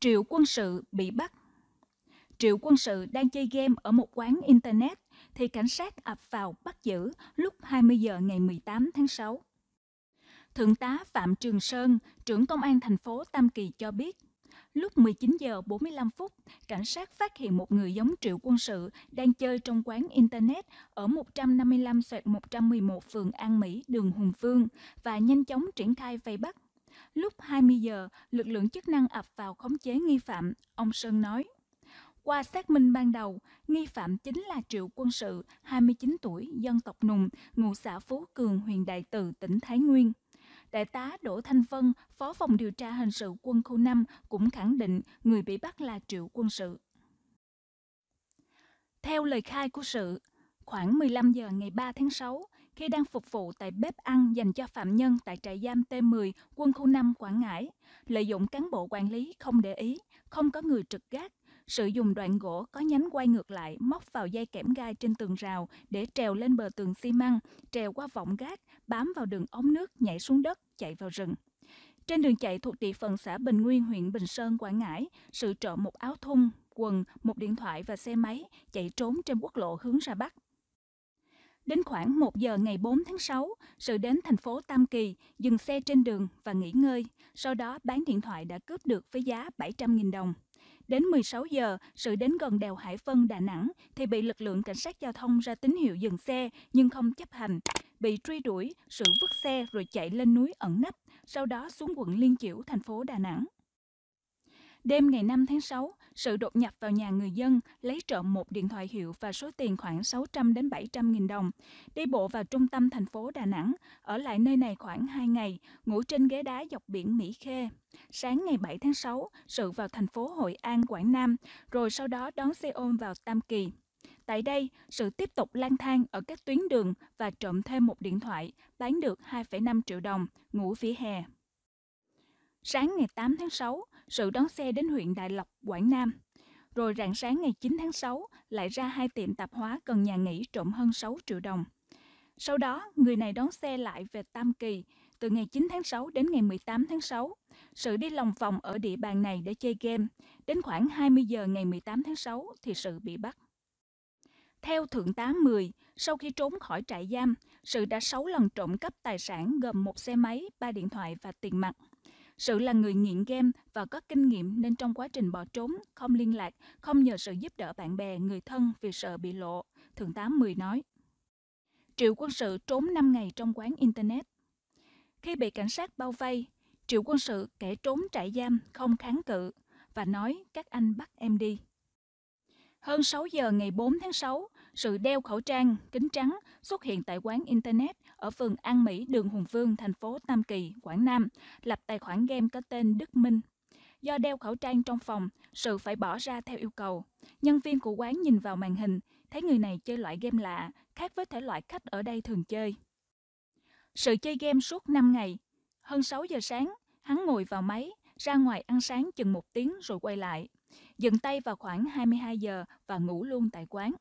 Triệu quân sự bị bắt. Triệu quân sự đang chơi game ở một quán Internet thì cảnh sát ập vào bắt giữ lúc 20 giờ ngày 18 tháng 6. Thượng tá Phạm Trường Sơn, trưởng công an thành phố Tam Kỳ cho biết, lúc 19 giờ 45 phút, cảnh sát phát hiện một người giống triệu quân sự đang chơi trong quán Internet ở 155 111 phường An Mỹ, đường Hùng Phương và nhanh chóng triển khai vây bắt. Lúc 20 giờ, lực lượng chức năng ập vào khống chế nghi phạm, ông Sơn nói. Qua xác minh ban đầu, nghi phạm chính là Triệu Quân Sự, 29 tuổi, dân tộc Nùng, ngụ xã Phú Cường, huyện Đại Từ, tỉnh Thái Nguyên. Đại tá Đỗ Thanh Vân, Phó phòng điều tra hình sự quân khu 5 cũng khẳng định người bị bắt là Triệu Quân Sự. Theo lời khai của sự, khoảng 15 giờ ngày 3 tháng 6, khi đang phục vụ tại bếp ăn dành cho phạm nhân tại trại giam T10, quân khu 5 Quảng Ngãi, lợi dụng cán bộ quản lý không để ý, không có người trực gác, sử dụng đoạn gỗ có nhánh quay ngược lại móc vào dây kẽm gai trên tường rào để trèo lên bờ tường xi măng, trèo qua vọng gác, bám vào đường ống nước, nhảy xuống đất, chạy vào rừng. Trên đường chạy thuộc địa phận xã Bình Nguyên, huyện Bình Sơn, Quảng Ngãi, sự trộm một áo thun, quần, một điện thoại và xe máy chạy trốn trên quốc lộ hướng ra Bắc. Đến khoảng 1 giờ ngày 4 tháng 6, sự đến thành phố Tam Kỳ, dừng xe trên đường và nghỉ ngơi, sau đó bán điện thoại đã cướp được với giá 700.000 đồng. Đến 16 giờ, sự đến gần đèo Hải Vân, Đà Nẵng thì bị lực lượng cảnh sát giao thông ra tín hiệu dừng xe nhưng không chấp hành. Bị truy đuổi, sự vứt xe rồi chạy lên núi ẩn nấp, sau đó xuống quận Liên Chiểu, thành phố Đà Nẵng. Đêm ngày 5 tháng 6, sự đột nhập vào nhà người dân, lấy trộm một điện thoại hiệu và số tiền khoảng 600 đến 700 nghìn đồng. Đi bộ vào trung tâm thành phố Đà Nẵng, ở lại nơi này khoảng 2 ngày, ngủ trên ghế đá dọc biển Mỹ Khê. Sáng ngày 7 tháng 6, sự vào thành phố Hội An, Quảng Nam, rồi sau đó đón xe ôm vào Tam Kỳ. Tại đây, sự tiếp tục lang thang ở các tuyến đường và trộm thêm một điện thoại, bán được 2,5 triệu đồng, ngủ vỉa hè. Sáng ngày 8 tháng 6, sự đón xe đến huyện Đại Lộc, Quảng Nam. Rồi rạng sáng ngày 9 tháng 6, lại ra hai tiệm tạp hóa cần nhà nghỉ trộm hơn 6 triệu đồng. Sau đó, người này đón xe lại về Tam Kỳ từ ngày 9 tháng 6 đến ngày 18 tháng 6. Sự đi lòng vòng ở địa bàn này để chơi game. Đến khoảng 20 giờ ngày 18 tháng 6 thì sự bị bắt. Theo Thượng tá 10, sau khi trốn khỏi trại giam, sự đã 6 lần trộm cắp tài sản gồm một xe máy, 3 điện thoại và tiền mặt. Sự là người nghiện game và có kinh nghiệm nên trong quá trình bỏ trốn, không liên lạc, không nhờ sự giúp đỡ bạn bè, người thân vì sợ bị lộ, Thượng tá Mười nói. Triệu quân sự trốn 5 ngày trong quán Internet. Khi bị cảnh sát bao vây, triệu quân sự kể trốn trại giam không kháng cự và nói các anh bắt em đi. Hơn 6 giờ ngày 4 tháng 6, sự đeo khẩu trang, kính trắng xuất hiện tại quán Internet ở phường An Mỹ, đường Hùng Vương, thành phố Tam Kỳ, Quảng Nam, lập tài khoản game có tên Đức Minh. Do đeo khẩu trang trong phòng, sự phải bỏ ra theo yêu cầu. Nhân viên của quán nhìn vào màn hình, thấy người này chơi loại game lạ, khác với thể loại khách ở đây thường chơi. Sự chơi game suốt 5 ngày. Hơn 6 giờ sáng, hắn ngồi vào máy, ra ngoài ăn sáng chừng một tiếng rồi quay lại. Dừng tay vào khoảng 22 giờ và ngủ luôn tại quán.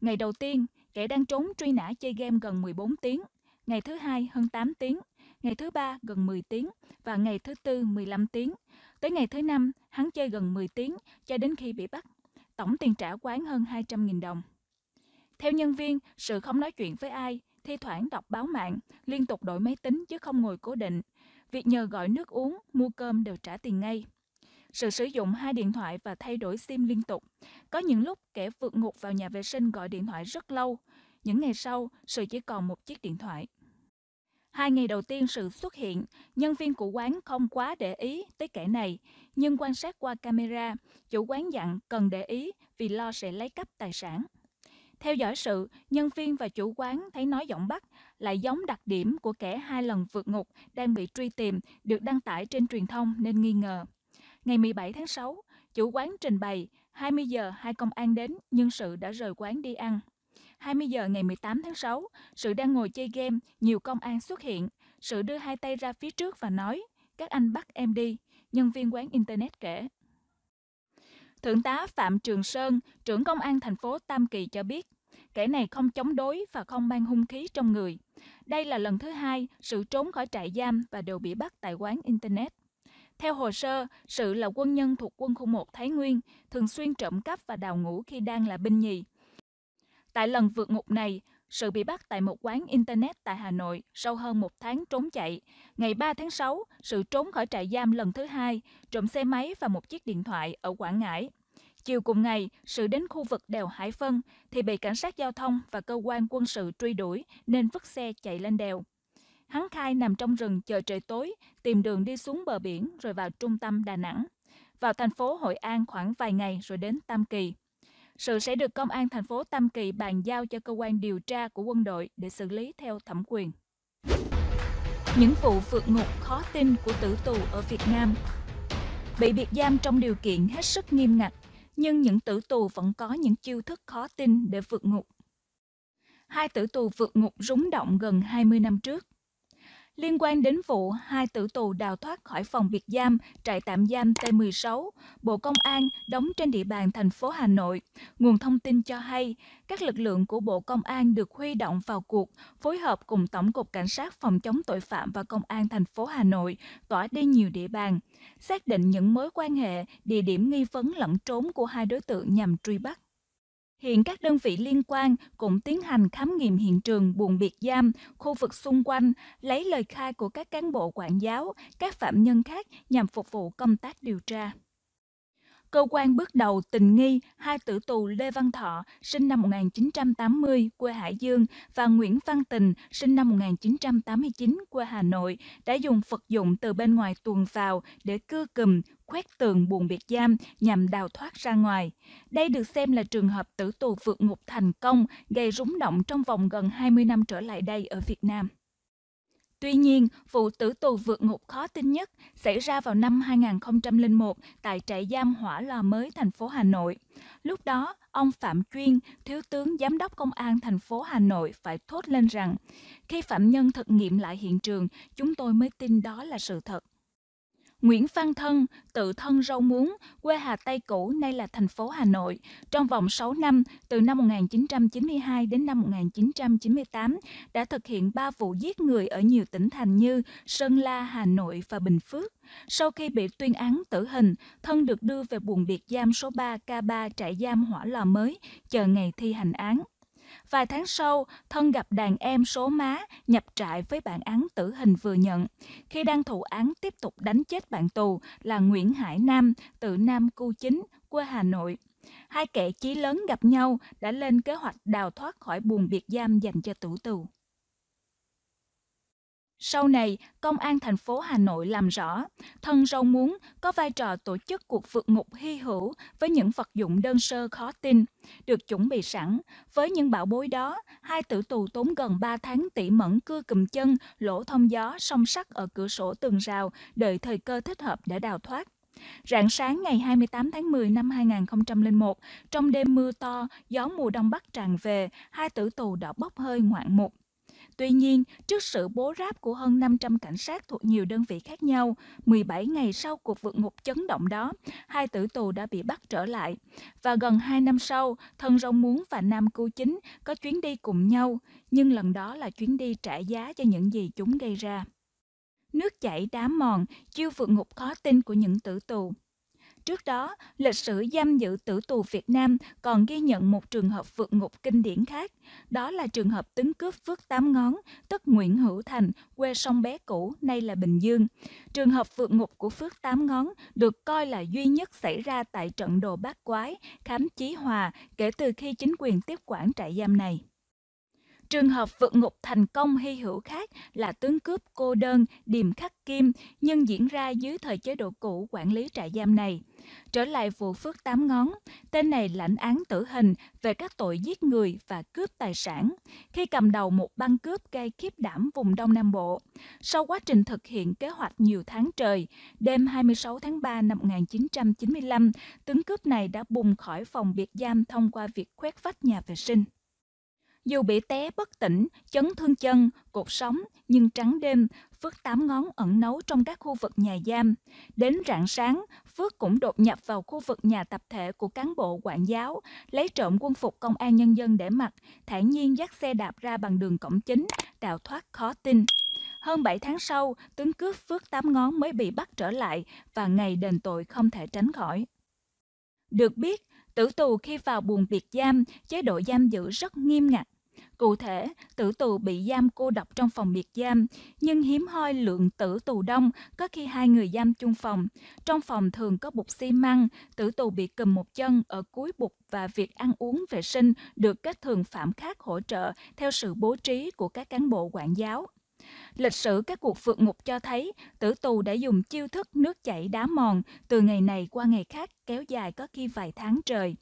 Ngày đầu tiên, kẻ đang trốn truy nã chơi game gần 14 tiếng, ngày thứ hai hơn 8 tiếng, ngày thứ ba gần 10 tiếng và ngày thứ tư 15 tiếng. Tới ngày thứ năm, hắn chơi gần 10 tiếng cho đến khi bị bắt. Tổng tiền trả quán hơn 200.000 đồng. Theo nhân viên, sự không nói chuyện với ai, thi thoảng đọc báo mạng, liên tục đổi máy tính chứ không ngồi cố định. Việc nhờ gọi nước uống, mua cơm đều trả tiền ngay sự sử dụng hai điện thoại và thay đổi SIM liên tục. Có những lúc kẻ vượt ngục vào nhà vệ sinh gọi điện thoại rất lâu. Những ngày sau, sự chỉ còn một chiếc điện thoại. Hai ngày đầu tiên sự xuất hiện, nhân viên của quán không quá để ý tới kẻ này, nhưng quan sát qua camera, chủ quán dặn cần để ý vì lo sẽ lấy cắp tài sản. Theo dõi sự, nhân viên và chủ quán thấy nói giọng Bắc lại giống đặc điểm của kẻ hai lần vượt ngục đang bị truy tìm được đăng tải trên truyền thông nên nghi ngờ. Ngày 17 tháng 6, chủ quán trình bày 20 giờ hai công an đến nhưng sự đã rời quán đi ăn. 20 giờ ngày 18 tháng 6, sự đang ngồi chơi game, nhiều công an xuất hiện. Sự đưa hai tay ra phía trước và nói, các anh bắt em đi, nhân viên quán Internet kể. Thượng tá Phạm Trường Sơn, trưởng công an thành phố Tam Kỳ cho biết, kẻ này không chống đối và không mang hung khí trong người. Đây là lần thứ hai sự trốn khỏi trại giam và đều bị bắt tại quán Internet. Theo hồ sơ, sự là quân nhân thuộc quân khu 1 Thái Nguyên, thường xuyên trộm cắp và đào ngũ khi đang là binh nhì. Tại lần vượt ngục này, sự bị bắt tại một quán Internet tại Hà Nội sau hơn một tháng trốn chạy. Ngày 3 tháng 6, sự trốn khỏi trại giam lần thứ hai, trộm xe máy và một chiếc điện thoại ở Quảng Ngãi. Chiều cùng ngày, sự đến khu vực đèo Hải Phân thì bị cảnh sát giao thông và cơ quan quân sự truy đuổi nên vứt xe chạy lên đèo. Hắn khai nằm trong rừng chờ trời tối, tìm đường đi xuống bờ biển rồi vào trung tâm Đà Nẵng. Vào thành phố Hội An khoảng vài ngày rồi đến Tam Kỳ. Sự sẽ được công an thành phố Tam Kỳ bàn giao cho cơ quan điều tra của quân đội để xử lý theo thẩm quyền. Những vụ vượt ngục khó tin của tử tù ở Việt Nam Bị biệt giam trong điều kiện hết sức nghiêm ngặt, nhưng những tử tù vẫn có những chiêu thức khó tin để vượt ngục. Hai tử tù vượt ngục rúng động gần 20 năm trước liên quan đến vụ hai tử tù đào thoát khỏi phòng biệt giam trại tạm giam T16, Bộ Công an đóng trên địa bàn thành phố Hà Nội. Nguồn thông tin cho hay, các lực lượng của Bộ Công an được huy động vào cuộc, phối hợp cùng Tổng cục Cảnh sát phòng chống tội phạm và Công an thành phố Hà Nội tỏa đi nhiều địa bàn, xác định những mối quan hệ, địa điểm nghi vấn lẫn trốn của hai đối tượng nhằm truy bắt. Hiện các đơn vị liên quan cũng tiến hành khám nghiệm hiện trường buồng biệt giam, khu vực xung quanh, lấy lời khai của các cán bộ quản giáo, các phạm nhân khác nhằm phục vụ công tác điều tra cơ quan bước đầu tình nghi hai tử tù Lê Văn Thọ, sinh năm 1980, quê Hải Dương, và Nguyễn Văn Tình, sinh năm 1989, quê Hà Nội, đã dùng vật dụng từ bên ngoài tuồn vào để cưa cùm, khoét tường buồn biệt giam nhằm đào thoát ra ngoài. Đây được xem là trường hợp tử tù vượt ngục thành công, gây rúng động trong vòng gần 20 năm trở lại đây ở Việt Nam. Tuy nhiên, vụ tử tù vượt ngục khó tin nhất xảy ra vào năm 2001 tại trại giam Hỏa Lò Mới, thành phố Hà Nội. Lúc đó, ông Phạm Chuyên, Thiếu tướng Giám đốc Công an thành phố Hà Nội phải thốt lên rằng khi phạm nhân thực nghiệm lại hiện trường, chúng tôi mới tin đó là sự thật. Nguyễn Văn Thân, tự thân rau muống, quê Hà Tây cũ nay là thành phố Hà Nội, trong vòng 6 năm, từ năm 1992 đến năm 1998, đã thực hiện 3 vụ giết người ở nhiều tỉnh thành như Sơn La, Hà Nội và Bình Phước. Sau khi bị tuyên án tử hình, Thân được đưa về buồng biệt giam số 3 K3 trại giam Hỏa Lò Mới, chờ ngày thi hành án. Vài tháng sau, Thân gặp đàn em số má nhập trại với bản án tử hình vừa nhận. Khi đang thụ án tiếp tục đánh chết bạn tù là Nguyễn Hải Nam, tự Nam Cu Chính, quê Hà Nội. Hai kẻ chí lớn gặp nhau đã lên kế hoạch đào thoát khỏi buồng biệt giam dành cho tử tù. Sau này, Công an thành phố Hà Nội làm rõ, thân rau muống có vai trò tổ chức cuộc vượt ngục hy hữu với những vật dụng đơn sơ khó tin, được chuẩn bị sẵn. Với những bảo bối đó, hai tử tù tốn gần 3 tháng tỉ mẫn cưa cầm chân, lỗ thông gió, song sắt ở cửa sổ tường rào, đợi thời cơ thích hợp để đào thoát. Rạng sáng ngày 28 tháng 10 năm 2001, trong đêm mưa to, gió mùa đông bắc tràn về, hai tử tù đã bốc hơi ngoạn mục. Tuy nhiên, trước sự bố ráp của hơn 500 cảnh sát thuộc nhiều đơn vị khác nhau, 17 ngày sau cuộc vượt ngục chấn động đó, hai tử tù đã bị bắt trở lại. Và gần 2 năm sau, Thân Rong muốn và Nam Cưu Chính có chuyến đi cùng nhau, nhưng lần đó là chuyến đi trả giá cho những gì chúng gây ra. Nước chảy đá mòn, chiêu vượt ngục khó tin của những tử tù. Trước đó, lịch sử giam giữ tử tù Việt Nam còn ghi nhận một trường hợp vượt ngục kinh điển khác, đó là trường hợp tướng cướp Phước Tám Ngón, tức Nguyễn Hữu Thành, quê sông Bé Cũ, nay là Bình Dương. Trường hợp vượt ngục của Phước Tám Ngón được coi là duy nhất xảy ra tại trận đồ bát quái, khám chí hòa kể từ khi chính quyền tiếp quản trại giam này. Trường hợp vượt ngục thành công hy hữu khác là tướng cướp cô đơn Điềm Khắc Kim nhưng diễn ra dưới thời chế độ cũ quản lý trại giam này. Trở lại vụ Phước Tám Ngón, tên này lãnh án tử hình về các tội giết người và cướp tài sản khi cầm đầu một băng cướp gây khiếp đảm vùng Đông Nam Bộ. Sau quá trình thực hiện kế hoạch nhiều tháng trời, đêm 26 tháng 3 năm 1995, tướng cướp này đã bùng khỏi phòng biệt giam thông qua việc khoét vách nhà vệ sinh. Dù bị té bất tỉnh, chấn thương chân, cột sống, nhưng trắng đêm, Phước tám ngón ẩn nấu trong các khu vực nhà giam. Đến rạng sáng, Phước cũng đột nhập vào khu vực nhà tập thể của cán bộ quản giáo, lấy trộm quân phục công an nhân dân để mặc, thản nhiên dắt xe đạp ra bằng đường cổng chính, đào thoát khó tin. Hơn 7 tháng sau, tướng cướp Phước Tám Ngón mới bị bắt trở lại và ngày đền tội không thể tránh khỏi. Được biết, Tử tù khi vào buồng biệt giam, chế độ giam giữ rất nghiêm ngặt. Cụ thể, tử tù bị giam cô độc trong phòng biệt giam, nhưng hiếm hoi lượng tử tù đông, có khi hai người giam chung phòng. Trong phòng thường có bục xi măng, tử tù bị cầm một chân ở cuối bục và việc ăn uống vệ sinh được các thường phạm khác hỗ trợ theo sự bố trí của các cán bộ quản giáo. Lịch sử các cuộc vượt ngục cho thấy tử tù đã dùng chiêu thức nước chảy đá mòn từ ngày này qua ngày khác kéo dài có khi vài tháng trời.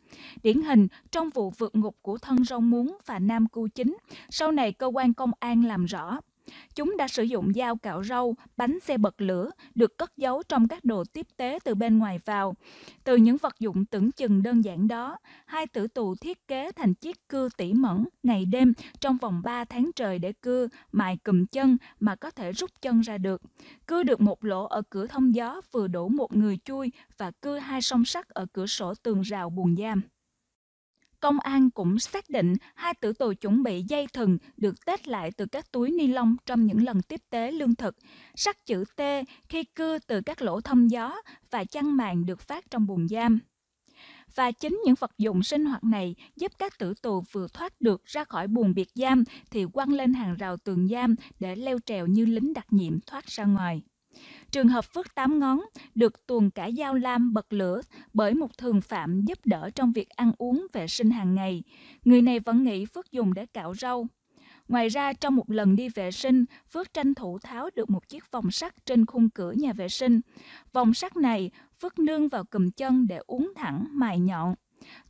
Điển hình trong vụ vượt ngục của thân rong muốn và Nam Cu Chính, sau này cơ quan công an làm rõ. Chúng đã sử dụng dao cạo râu, bánh xe bật lửa được cất giấu trong các đồ tiếp tế từ bên ngoài vào. Từ những vật dụng tưởng chừng đơn giản đó, hai tử tù thiết kế thành chiếc cưa tỉ mẫn ngày đêm trong vòng 3 tháng trời để cưa, mài cùm chân mà có thể rút chân ra được. Cưa được một lỗ ở cửa thông gió vừa đủ một người chui và cưa hai song sắt ở cửa sổ tường rào buồng giam. Công an cũng xác định hai tử tù chuẩn bị dây thừng được tết lại từ các túi ni lông trong những lần tiếp tế lương thực, sắc chữ T khi cưa từ các lỗ thông gió và chăn màn được phát trong buồng giam. Và chính những vật dụng sinh hoạt này giúp các tử tù vừa thoát được ra khỏi buồng biệt giam thì quăng lên hàng rào tường giam để leo trèo như lính đặc nhiệm thoát ra ngoài. Trường hợp Phước Tám Ngón được tuồng cả dao lam bật lửa bởi một thường phạm giúp đỡ trong việc ăn uống vệ sinh hàng ngày. Người này vẫn nghĩ Phước dùng để cạo râu. Ngoài ra, trong một lần đi vệ sinh, Phước tranh thủ tháo được một chiếc vòng sắt trên khung cửa nhà vệ sinh. Vòng sắt này, Phước nương vào cùm chân để uống thẳng mài nhọn.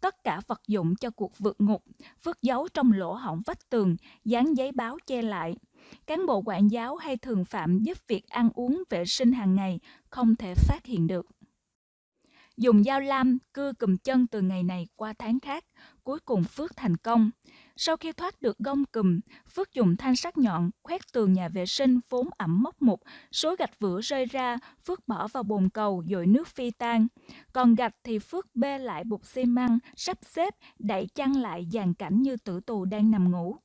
Tất cả vật dụng cho cuộc vượt ngục, Phước giấu trong lỗ hỏng vách tường, dán giấy báo che lại. Cán bộ quản giáo hay thường phạm giúp việc ăn uống vệ sinh hàng ngày không thể phát hiện được. Dùng dao lam, cưa cùm chân từ ngày này qua tháng khác, cuối cùng Phước thành công. Sau khi thoát được gông cùm, Phước dùng thanh sắt nhọn khoét tường nhà vệ sinh vốn ẩm mốc mục, số gạch vữa rơi ra, Phước bỏ vào bồn cầu dội nước phi tan. Còn gạch thì Phước bê lại bục xi măng, sắp xếp, đẩy chăn lại dàn cảnh như tử tù đang nằm ngủ.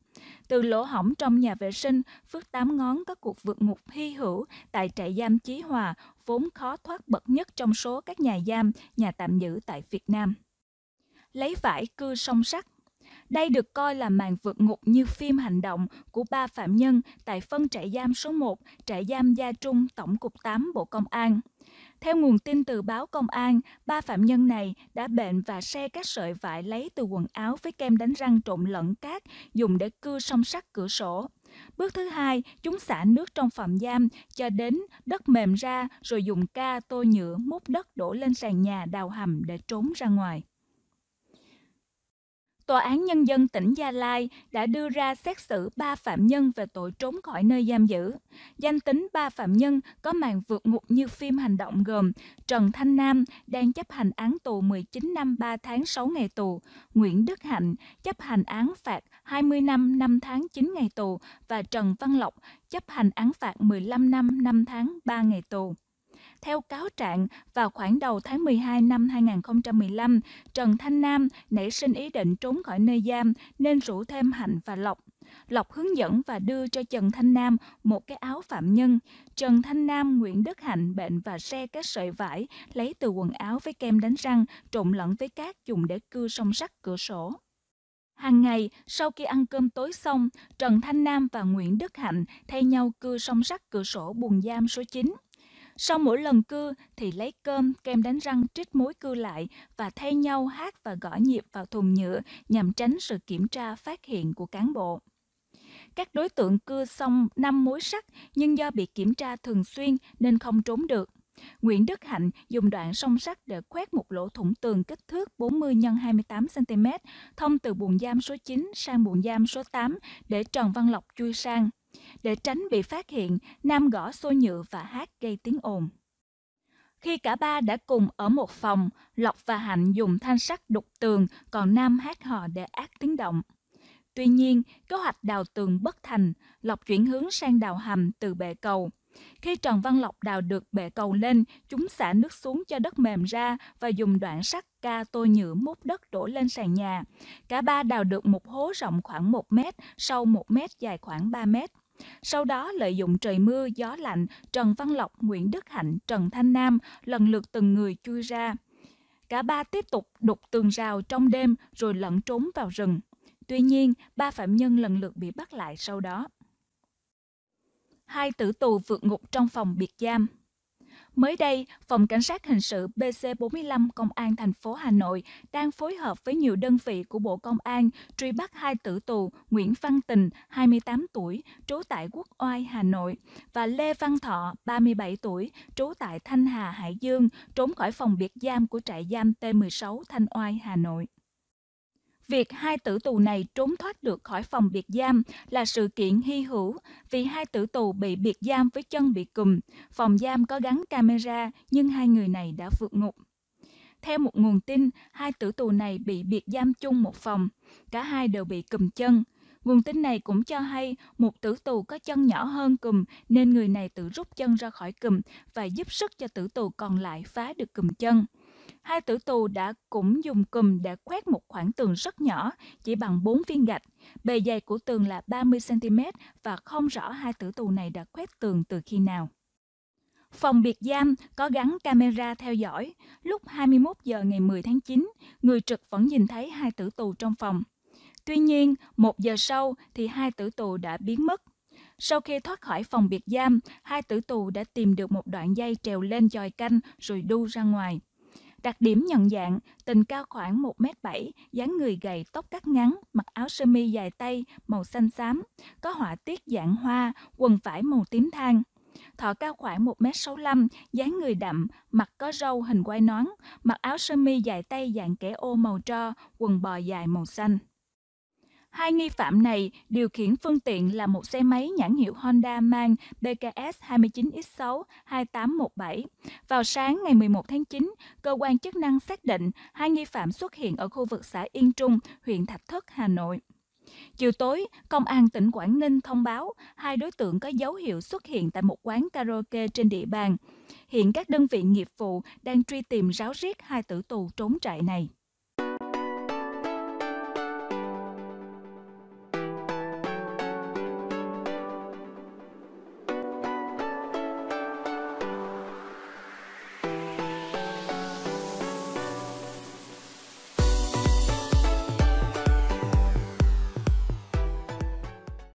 Từ lỗ hỏng trong nhà vệ sinh, Phước Tám Ngón có cuộc vượt ngục hy hữu tại trại giam Chí Hòa, vốn khó thoát bậc nhất trong số các nhà giam, nhà tạm giữ tại Việt Nam. Lấy vải cưa song sắt đây được coi là màn vượt ngục như phim hành động của ba phạm nhân tại phân trại giam số 1, trại giam Gia Trung, Tổng cục 8 Bộ Công an. Theo nguồn tin từ báo công an, ba phạm nhân này đã bệnh và xe các sợi vải lấy từ quần áo với kem đánh răng trộn lẫn cát dùng để cưa song sắt cửa sổ. Bước thứ hai, chúng xả nước trong phạm giam cho đến đất mềm ra rồi dùng ca tô nhựa múc đất đổ lên sàn nhà đào hầm để trốn ra ngoài. Tòa án Nhân dân tỉnh Gia Lai đã đưa ra xét xử 3 phạm nhân về tội trốn khỏi nơi giam giữ. Danh tính 3 phạm nhân có màn vượt ngục như phim hành động gồm Trần Thanh Nam đang chấp hành án tù 19 năm 3 tháng 6 ngày tù, Nguyễn Đức Hạnh chấp hành án phạt 20 năm 5 tháng 9 ngày tù và Trần Văn Lộc chấp hành án phạt 15 năm 5 tháng 3 ngày tù. Theo cáo trạng, vào khoảng đầu tháng 12 năm 2015, Trần Thanh Nam nảy sinh ý định trốn khỏi nơi giam nên rủ thêm Hạnh và Lộc. Lộc hướng dẫn và đưa cho Trần Thanh Nam một cái áo phạm nhân. Trần Thanh Nam, Nguyễn Đức Hạnh bệnh và xe các sợi vải lấy từ quần áo với kem đánh răng trộn lẫn với cát dùng để cưa song sắt cửa sổ. Hàng ngày, sau khi ăn cơm tối xong, Trần Thanh Nam và Nguyễn Đức Hạnh thay nhau cưa song sắt cửa sổ buồng giam số 9. Sau mỗi lần cưa thì lấy cơm, kem đánh răng trích mối cưa lại và thay nhau hát và gõ nhịp vào thùng nhựa nhằm tránh sự kiểm tra phát hiện của cán bộ. Các đối tượng cưa xong 5 mối sắt nhưng do bị kiểm tra thường xuyên nên không trốn được. Nguyễn Đức Hạnh dùng đoạn song sắt để khoét một lỗ thủng tường kích thước 40 x 28 cm, thông từ buồng giam số 9 sang buồng giam số 8 để Trần Văn Lộc chui sang. Để tránh bị phát hiện, Nam gõ xô nhựa và hát gây tiếng ồn. Khi cả ba đã cùng ở một phòng, Lộc và Hạnh dùng thanh sắt đục tường, còn Nam hát hò để ác tiếng động. Tuy nhiên, kế hoạch đào tường bất thành, Lộc chuyển hướng sang đào hầm từ bệ cầu. Khi Trần Văn Lộc đào được bệ cầu lên, chúng xả nước xuống cho đất mềm ra và dùng đoạn sắt ca tô nhựa múc đất đổ lên sàn nhà. Cả ba đào được một hố rộng khoảng 1 mét, sâu 1 mét, dài khoảng 3 mét. Sau đó lợi dụng trời mưa, gió lạnh, Trần Văn Lộc, Nguyễn Đức Hạnh, Trần Thanh Nam lần lượt từng người chui ra. Cả ba tiếp tục đục tường rào trong đêm rồi lẩn trốn vào rừng. Tuy nhiên, ba phạm nhân lần lượt bị bắt lại sau đó. Hai tử tù vượt ngục trong phòng biệt giam. Mới đây, Phòng Cảnh sát Hình sự BC45 Công an thành phố Hà Nội đang phối hợp với nhiều đơn vị của Bộ Công an truy bắt hai tử tù Nguyễn Văn Tình, 28 tuổi, trú tại Quốc Oai, Hà Nội, và Lê Văn Thọ, 37 tuổi, trú tại Thanh Hà, Hải Dương, trốn khỏi phòng biệt giam của trại giam T16 Thanh Oai, Hà Nội. Việc hai tử tù này trốn thoát được khỏi phòng biệt giam là sự kiện hy hữu vì hai tử tù bị biệt giam với chân bị cùm. Phòng giam có gắn camera nhưng hai người này đã vượt ngục. Theo một nguồn tin, hai tử tù này bị biệt giam chung một phòng. Cả hai đều bị cùm chân. Nguồn tin này cũng cho hay một tử tù có chân nhỏ hơn cùm nên người này tự rút chân ra khỏi cùm và giúp sức cho tử tù còn lại phá được cùm chân hai tử tù đã cũng dùng cùm để khoét một khoảng tường rất nhỏ, chỉ bằng 4 viên gạch. Bề dày của tường là 30cm và không rõ hai tử tù này đã khoét tường từ khi nào. Phòng biệt giam có gắn camera theo dõi. Lúc 21 giờ ngày 10 tháng 9, người trực vẫn nhìn thấy hai tử tù trong phòng. Tuy nhiên, một giờ sau thì hai tử tù đã biến mất. Sau khi thoát khỏi phòng biệt giam, hai tử tù đã tìm được một đoạn dây trèo lên chòi canh rồi đu ra ngoài. Đặc điểm nhận dạng, tình cao khoảng 1m7, dáng người gầy, tóc cắt ngắn, mặc áo sơ mi dài tay, màu xanh xám, có họa tiết dạng hoa, quần vải màu tím than. Thọ cao khoảng 1m65, dáng người đậm, mặt có râu hình quai nón, mặc áo sơ mi dài tay dạng kẻ ô màu tro, quần bò dài màu xanh. Hai nghi phạm này điều khiển phương tiện là một xe máy nhãn hiệu Honda mang BKS 29X6 2817. Vào sáng ngày 11 tháng 9, cơ quan chức năng xác định hai nghi phạm xuất hiện ở khu vực xã Yên Trung, huyện Thạch Thất, Hà Nội. Chiều tối, Công an tỉnh Quảng Ninh thông báo hai đối tượng có dấu hiệu xuất hiện tại một quán karaoke trên địa bàn. Hiện các đơn vị nghiệp vụ đang truy tìm ráo riết hai tử tù trốn trại này.